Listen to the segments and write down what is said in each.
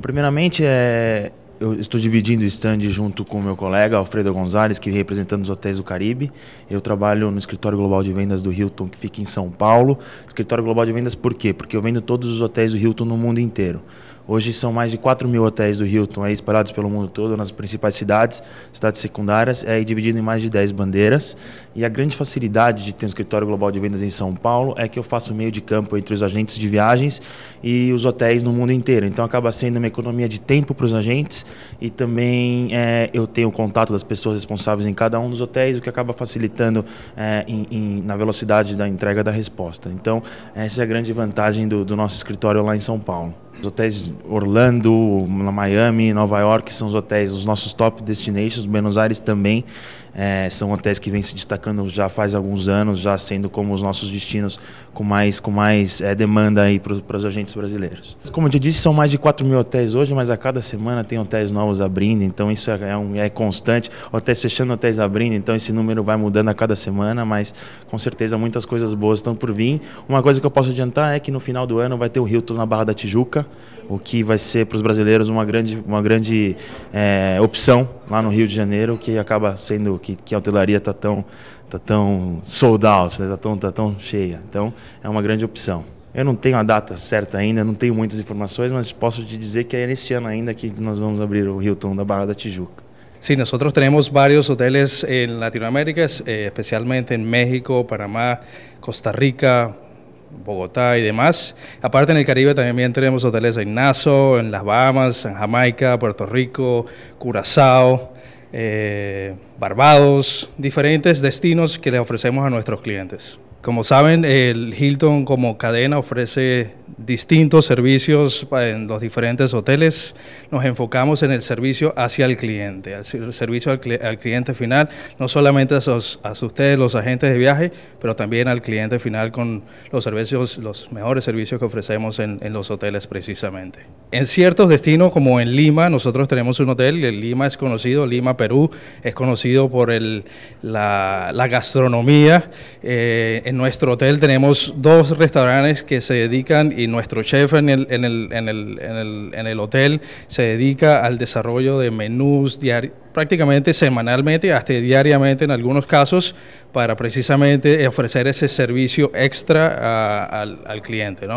Primeiramente, é, eu estou dividindo o stand junto com o meu colega Alfredo Gonzalez, que é representando os hotéis do Caribe. Eu trabalho no escritório global de vendas do Hilton, que fica em São Paulo. Escritório global de vendas por quê? Porque eu vendo todos os hotéis do Hilton no mundo inteiro. Hoje são mais de 4 mil hotéis do Hilton aí é, espalhados pelo mundo todo, nas principais cidades, cidades secundárias, aí é, dividido em mais de 10 bandeiras. E a grande facilidade de ter um escritório global de vendas em São Paulo é que eu faço meio de campo entre os agentes de viagens e os hotéis no mundo inteiro. Então acaba sendo uma economia de tempo para os agentes e também é, eu tenho contato das pessoas responsáveis em cada um dos hotéis, o que acaba facilitando é, em, em, na velocidade da entrega da resposta. Então, essa é a grande vantagem do, do nosso escritório lá em São Paulo. Os hotéis Orlando, na Miami, Nova York são os hotéis, os nossos top destinations. Buenos Aires também é, são hotéis que vêm se destacando já faz alguns anos, já sendo como os nossos destinos com mais, com mais é, demanda aí para os agentes brasileiros. Como eu te disse, são mais de 4 mil hotéis hoje, mas a cada semana tem hotéis novos abrindo, então isso é, é, um, é constante. Hotéis fechando, hotéis abrindo, então esse número vai mudando a cada semana, mas com certeza muitas coisas boas estão por vir. Uma coisa que eu posso adiantar é que no final do ano vai ter o Hilton na Barra da Tijuca o que vai ser para os brasileiros uma grande, uma grande é, opção lá no Rio de Janeiro, que acaba sendo que, que a hotelaria está tão, tá tão sold out, está né? Tá tão, tá tão cheia. Então, é uma grande opção. Eu não tenho a data certa ainda, não tenho muitas informações, mas posso te dizer que é neste ano ainda que nós vamos abrir o Hilton da Barra da Tijuca. Sí, nosotros tenemos varios hoteles en Latinoamérica, eh, especialmente en México, Panamá, Costa Rica, Bogotá y demás. Aparte en el Caribe también tenemos hoteles en Nassau, en las Bahamas, en Jamaica, Puerto Rico, Curazao, eh, Barbados, diferentes destinos que les ofrecemos a nuestros clientes. Como saben, el Hilton como cadena ofrece distintos servicios en los diferentes hoteles. Nos enfocamos en el servicio hacia el cliente, el servicio al, cliente final, no solamente a, ustedes, los agentes de viaje, pero también al cliente final con los servicios, los mejores servicios que ofrecemos en, los hoteles precisamente. En ciertos destinos, como en Lima, nosotros tenemos un hotel, Lima es conocido, Lima, Perú, es conocido por la, gastronomía. Eh, en nuestro hotel tenemos dos restaurantes que se dedican y no nuestro chef en el, hotel se dedica al desarrollo de menús prácticamente semanalmente, hasta diariamente en algunos casos, para precisamente ofrecer ese servicio extra al, cliente.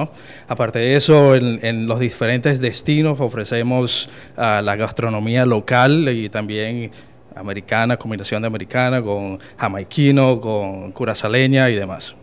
Aparte de eso, en, los diferentes destinos ofrecemos ah, la gastronomía local y también americana, combinación de americana con jamaiquino, con curazaleña y demás.